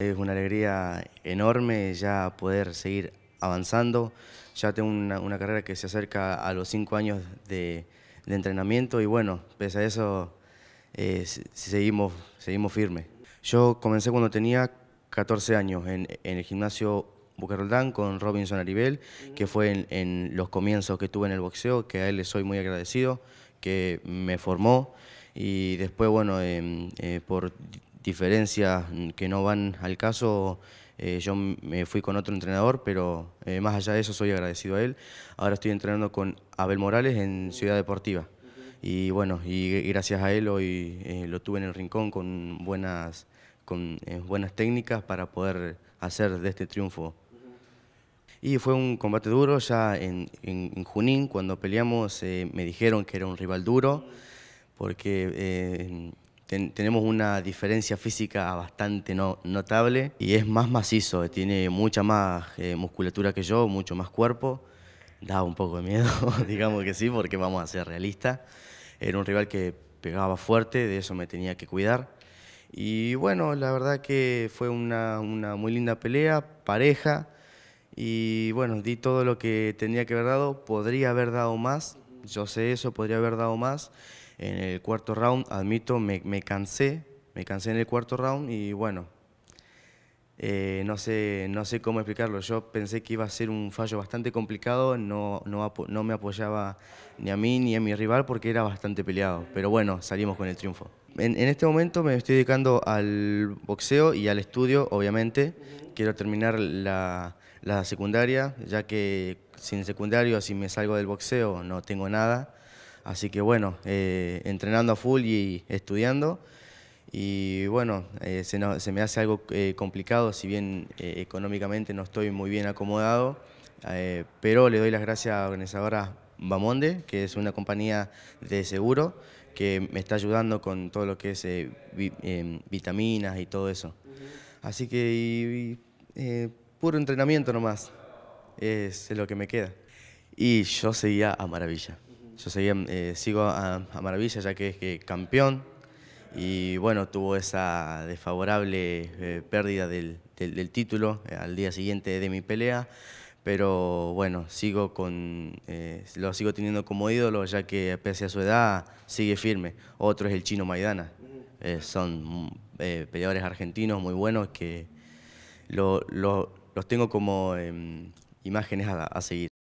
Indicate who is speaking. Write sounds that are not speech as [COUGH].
Speaker 1: Es una alegría enorme ya poder seguir avanzando. Ya tengo una, carrera que se acerca a los cinco años de, entrenamiento y bueno, pese a eso eh, seguimos, seguimos firme. Yo comencé cuando tenía 14 años en, el gimnasio Bucaroldán con Robinson Aribel, que fue en, los comienzos que tuve en el boxeo, que a él le soy muy agradecido, que me formó y después, bueno, em, eh, por diferencias que no van al caso, eh, yo me fui con otro entrenador, pero eh, más allá de eso soy agradecido a él. Ahora estoy entrenando con Abel Morales en Ciudad Deportiva. Y bueno, y gracias a él hoy eh, lo tuve en el rincón con buenas, con, buenas técnicas para poder hacer de este triunfo. Y fue un combate duro, ya en, en, en Junín cuando peleamos me dijeron que era un rival duro, porque tenemos una diferencia física bastante notable y es más macizo, tiene mucha más eh, musculatura que yo, mucho más cuerpo. Da un poco de miedo, [LAUGHS] digamos que sí, porque vamos a ser realistas. Era un rival que pegaba fuerte, de eso me tenía que cuidar. Y bueno, la verdad que fue una, una muy linda pelea, pareja, y bueno, di todo lo que tenía que haber dado, podría haber dado más, yo sé eso, podría haber dado más. En el cuarto round, admito, me, cansé, me cansé en el cuarto round y bueno, eh, no, sé, no sé cómo explicarlo. Yo pensé que iba a ser un fallo bastante complicado, no, no, me apoyaba ni a mí ni a mi rival porque era bastante peleado. Pero bueno, salimos con el triunfo. En, en este momento me estoy dedicando al boxeo y al estudio, obviamente quiero terminar la, secundaria, ya que sin secundario, si me salgo del boxeo, no tengo nada. Así que bueno, eh, entrenando a full y estudiando. Y bueno, eh, se, me hace algo eh, complicado, si bien económicamente no estoy muy bien acomodado, pero le doy las gracias a la organizadora Bamonde, que es una compañía de seguro, que me está ayudando con todo lo que es vitaminas y todo eso. Así que eh, puro entrenamiento nomás, es lo que me queda. Y yo seguía a maravilla, yo seguía, eh, sigo a, maravilla ya que es que campeón y bueno, tuvo esa desfavorable eh, pérdida del, título al día siguiente de mi pelea pero bueno, sigo con, lo sigo teniendo como ídolo, ya que pese a su edad sigue firme. Otro es el chino Maidana, son eh, peleadores argentinos muy buenos que los tengo como em, imágenes a seguir.